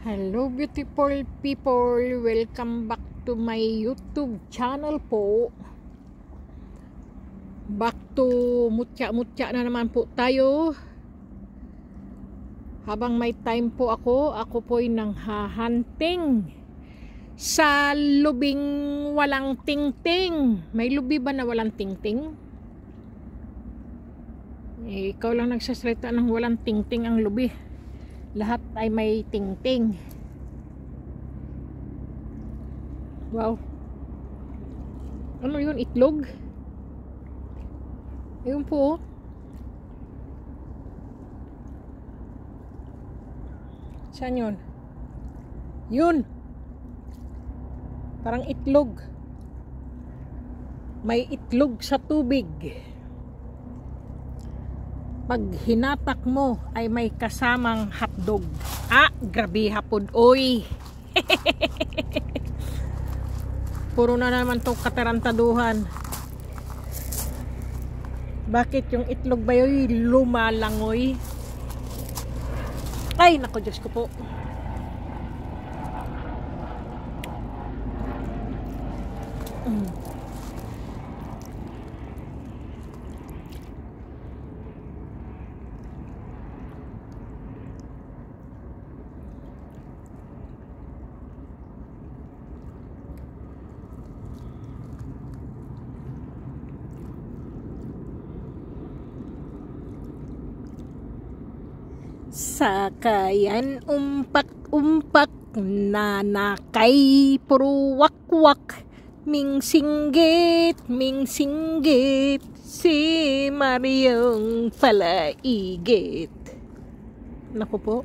Hello beautiful people! Welcome back to my YouTube channel po. Back to mutya-mutya na naman po tayo. Habang may time po ako, ako po po'y nanghahunting sa lubing walang tingting. May lubi ba na walang tingting? Eh, ikaw lang nagsasalita ng walang tingting ang lubi lahat ay may tingting wow ano yun itlog ayun po oh. saan yun yun parang itlog may itlog sa tubig pag hinatak mo ay may kasamang hap dog. Ah, grabe hapon, oy. Puro na naman to katarantaduhan. Bakit yung itlog ba yun lumalangoy? Ay, nako Diyos ko po. Mm. Sakayan umpak-umpak nanakay puro wakwak Ming singgit, ming singgit si Mariong palaigit. Naku po,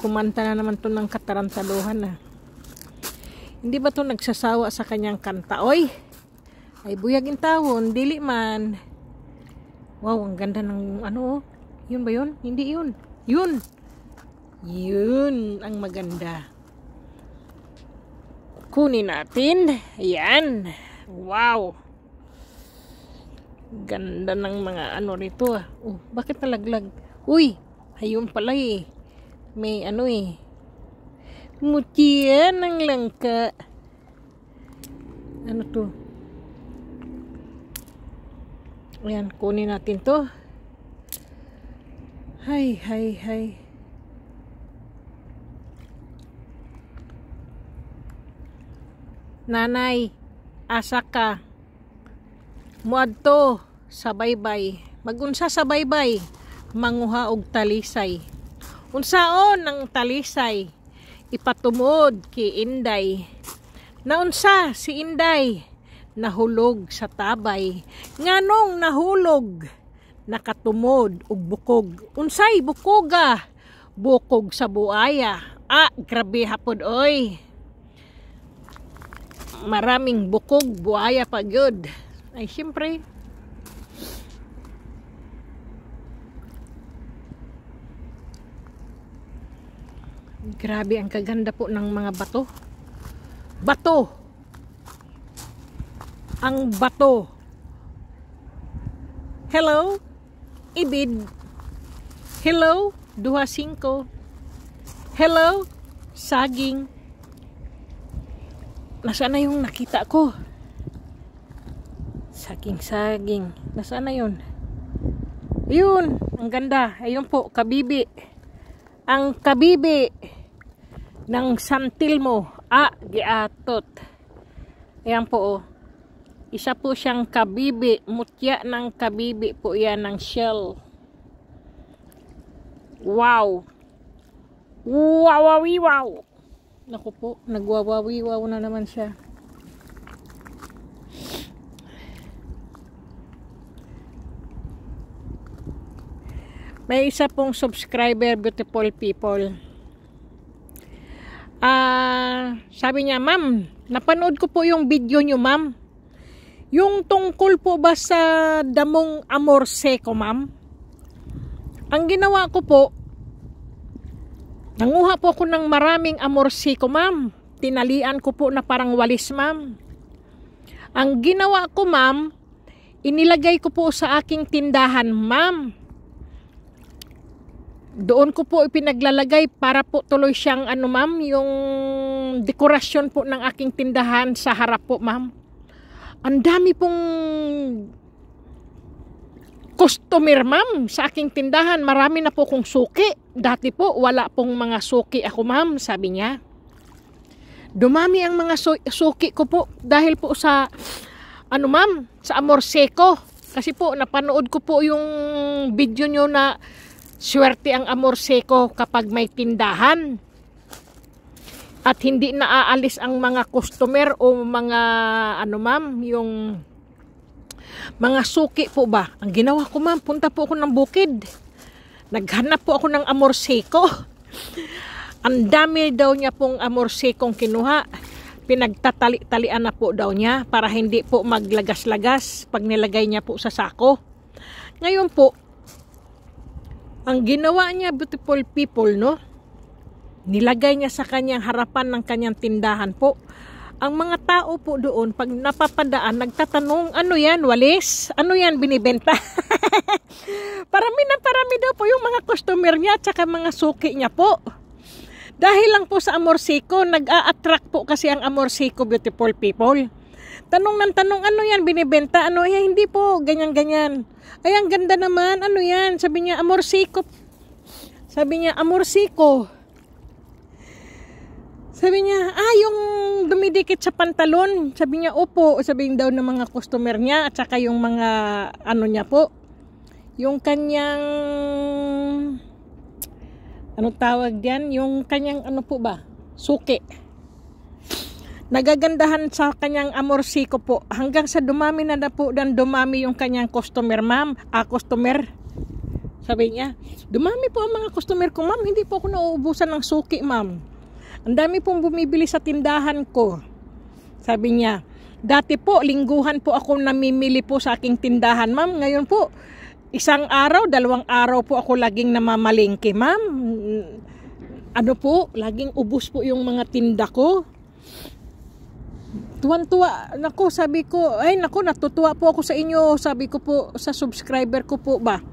kumanta na naman to ng katarantaluhan na. Ah. Hindi ba to nagsasawa sa kanyang kanta? Oy, ay buyagin tawon, dili man. Wow, ang ganda ng ano oh. Yun ba yun? Hindi yun. Yun. Yun ang maganda. Kunin natin. Ayan. Wow. Ganda ng mga ano rito. Ah. Oh, bakit nalaglag? Uy, ayun pala eh. May ano eh. Mutiya ng langka. Ano to? Ayan, kunin natin to. Hay, hay, hay. Nanay, asa ka. Muadto sa baybay. Magunsa sa baybay, manguha og talisay. Unsaon ang talisay? Ipatumod ki Inday. Naunsa si Inday? Nahulog sa tabay. Nganong nahulog? Nahulog nakatumod og bukog. Unsay bukoga? Ah? Bukog sa buaya. Ah. ah, grabe hapon oy. Maraming bukog, buaya ah, pa gyud. Ay syempre. Grabe ang kaganda po ng mga bato. Bato. Ang bato. Hello? Ibid. Hello, duha singko. Hello, saging. Nasaan na yung nakita ko? Saging-saging. Nasaan na yun? yun ang ganda. Ayun po, kabibi. Ang kabibi ng santil mo. Ah, giatot. Ayan po oh. Isa po siyang kabibi, mutya ng kabibi po yan ng shell. Wow! Wawawiwaw! Naku po, nagwawawiwaw na naman siya. May isa pong subscriber, beautiful people. Ah, uh, sabi niya, ma'am, napanood ko po yung video niyo, ma'am yung tungkol po ba sa damong amor seco, ma'am? Ang ginawa ko po, nanguha po ako ng maraming amor seco, ma'am. Tinalian ko po na parang walis, ma'am. Ang ginawa ko, ma'am, inilagay ko po sa aking tindahan, ma'am. Doon ko po ipinaglalagay para po tuloy siyang ano, ma'am, yung dekorasyon po ng aking tindahan sa harap po, ma'am. Ang dami pong customer ma'am sa aking tindahan. Marami na po kong suki. Dati po wala pong mga suki ako ma'am, sabi niya. Dumami ang mga su suki ko po dahil po sa ano ma'am, sa Amor Seco. Kasi po napanood ko po yung video niyo na swerte ang Amor Seco kapag may tindahan at hindi naaalis ang mga customer o mga ano ma'am yung mga suki po ba ang ginawa ko ma'am punta po ako ng bukid naghanap po ako ng amorseko ang dami daw niya pong amorsekong kinuha pinagtatali-talian na po daw niya para hindi po maglagas-lagas pag nilagay niya po sa sako ngayon po ang ginawa niya beautiful people no Nilagay niya sa kanyang harapan ng kanyang tindahan po. Ang mga tao po doon, pag napapadaan, nagtatanong, ano yan, walis? Ano yan, binibenta? parami na parami daw po yung mga customer niya at mga suki niya po. Dahil lang po sa Amorsico, nag-a-attract po kasi ang Amorsico beautiful people. Tanong ng tanong, ano yan, binibenta? Ano, eh, hindi po, ganyan-ganyan. Ay, ang ganda naman, ano yan? Sabi niya, Amorsico. Sabi niya, Amorsico. Sabi niya, ah, yung dumidikit sa pantalon. Sabi niya, opo. Sabihin daw ng mga customer niya at saka yung mga ano niya po. Yung kanyang, ano tawag diyan? Yung kanyang ano po ba? Suki. Nagagandahan sa kanyang amorsiko po. Hanggang sa dumami na na po dan dumami yung kanyang customer, ma'am. Ah, customer. Sabi niya, dumami po ang mga customer ko, ma'am. Hindi po ako nauubusan ng suki, ma'am. Ang dami pong bumibili sa tindahan ko. Sabi niya, dati po, lingguhan po ako namimili po sa aking tindahan, ma'am. Ngayon po, isang araw, dalawang araw po ako laging namamalingke, ma'am. Ano po, laging ubus po yung mga tinda ko. Tuwan-tuwa, nako sabi ko, ay nako natutuwa po ako sa inyo, sabi ko po sa subscriber ko po ba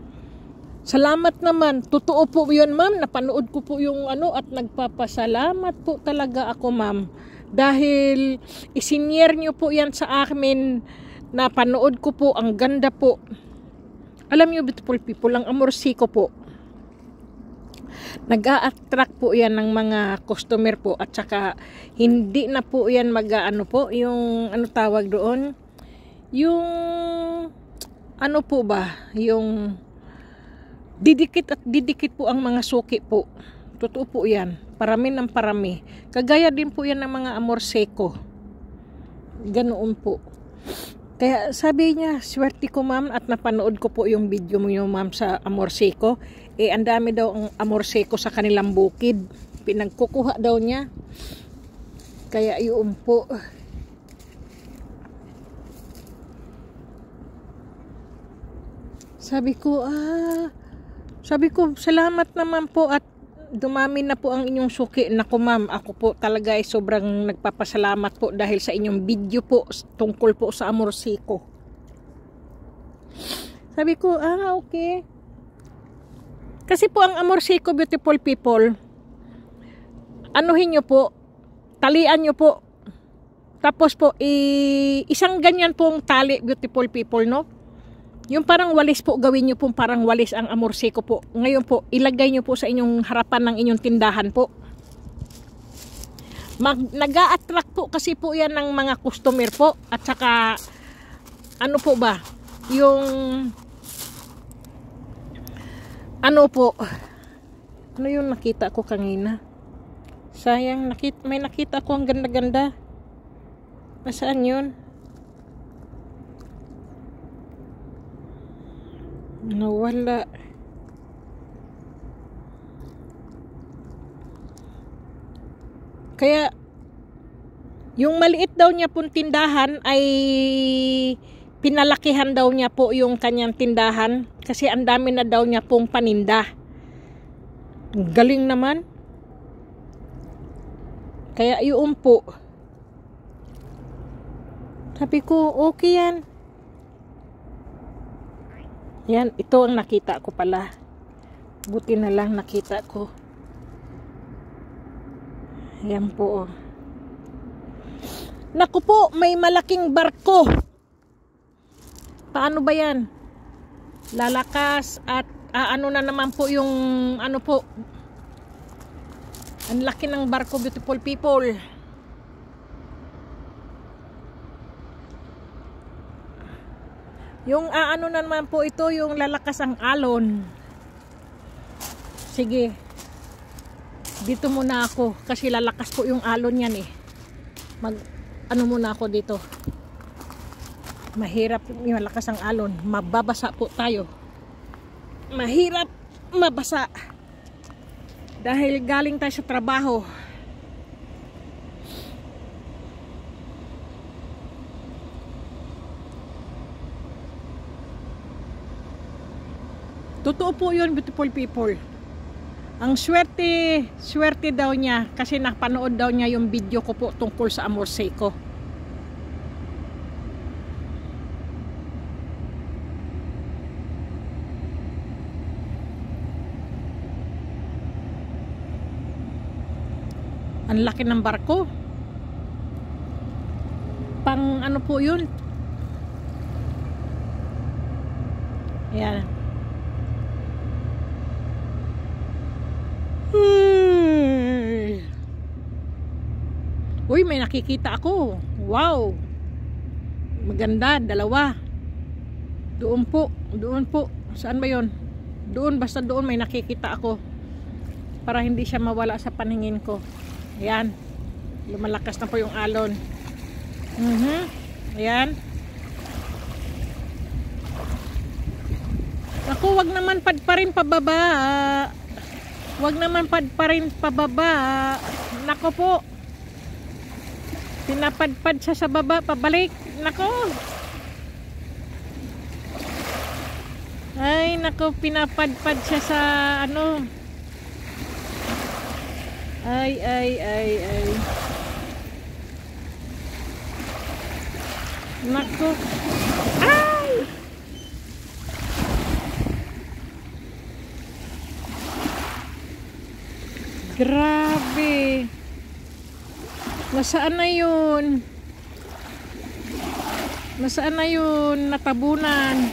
Salamat naman. Totoo po yun, ma'am. Napanood ko po yung ano at nagpapasalamat po talaga ako, ma'am. Dahil isinyer niyo po yan sa amin. Napanood ko po. Ang ganda po. Alam nyo, beautiful people, ang amorsi ko po. Nag-a-attract po yan ng mga customer po. At saka, hindi na po yan mag aano po, yung ano tawag doon? Yung, ano po ba? Yung Didikit at didikit po ang mga suki po. Totoo po yan. Parami ng parami. Kagaya din po yan ng mga amor seco. Ganoon po. Kaya sabi niya, swerte ko ma'am at napanood ko po yung video mo niyo ma'am sa amor seco. Eh ang dami daw ang amor seco sa kanilang bukid. Pinagkukuha daw niya. Kaya yun po. Sabi ko, ah, sabi ko, salamat naman po at dumami na po ang inyong suki. Naku ma'am, ako po talaga ay sobrang nagpapasalamat po dahil sa inyong video po tungkol po sa amorsiko. Sabi ko, ah okay. Kasi po ang amorsiko beautiful people, anuhin nyo po, talian nyo po. Tapos po, i isang ganyan pong tali beautiful people, no? Yung parang walis po, gawin nyo po parang walis ang amorseko po. Ngayon po, ilagay nyo po sa inyong harapan ng inyong tindahan po. nag a attract po kasi po yan ng mga customer po. At saka, ano po ba, yung, ano po, ano yung nakita ko kanina? Sayang, nakita, may nakita ko ang ganda-ganda. Nasaan yun? Nawala. Kaya, yung maliit daw niya pong tindahan ay pinalakihan daw niya po yung kanyang tindahan kasi ang dami na daw niya pong paninda. Galing naman. Kaya yun po. Sabi ko, okay yan. Yan, ito ang nakita ko pala. Buti na lang nakita ko. Yan po. Oh. Naku po, may malaking barko. Paano ba yan? Lalakas at ah, ano na naman po yung ano po. Ang laki ng barko, beautiful people. Yung aano naman po ito, yung lalakas ang alon. Sige. Dito muna ako kasi lalakas po yung alon yan eh. Mag ano muna ako dito. Mahirap yung malakas ang alon. Mababasa po tayo. Mahirap mabasa. Dahil galing tayo sa trabaho. Totoo po yun, beautiful people. Ang swerte, swerte daw niya kasi napanood daw niya yung video ko po tungkol sa amor Seiko. Ang laki ng barko. Pang ano po yun? Ayan. Uy, may nakikita ako. Wow! Maganda, dalawa. Doon po, doon po. Saan ba yon? Doon, basta doon may nakikita ako. Para hindi siya mawala sa paningin ko. Ayan. Lumalakas na po yung alon. Mm -hmm. Ayan. Ako, wag naman pad rin pababa. Wag naman pad pa rin pababa. Nako po. Pinapadpad siya sa baba, pabalik. Nako! Ay, nako, pinapadpad siya sa ano. Ay, ay, ay, ay. Nako. Ay! Grabe. Nasaan na yun? Nasaan na yun? Natabunan.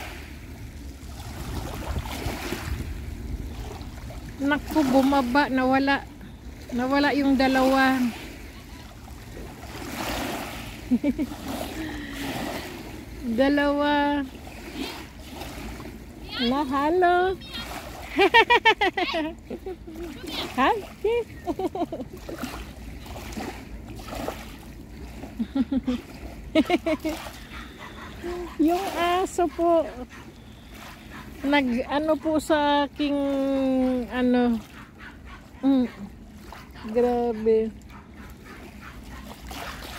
Naku, bumaba. Nawala. Nawala yung dalawa. dalawa. Na, halo. yung aso po nag ano po sa aking ano mm, grabe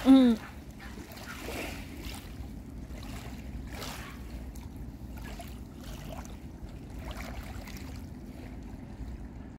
mm.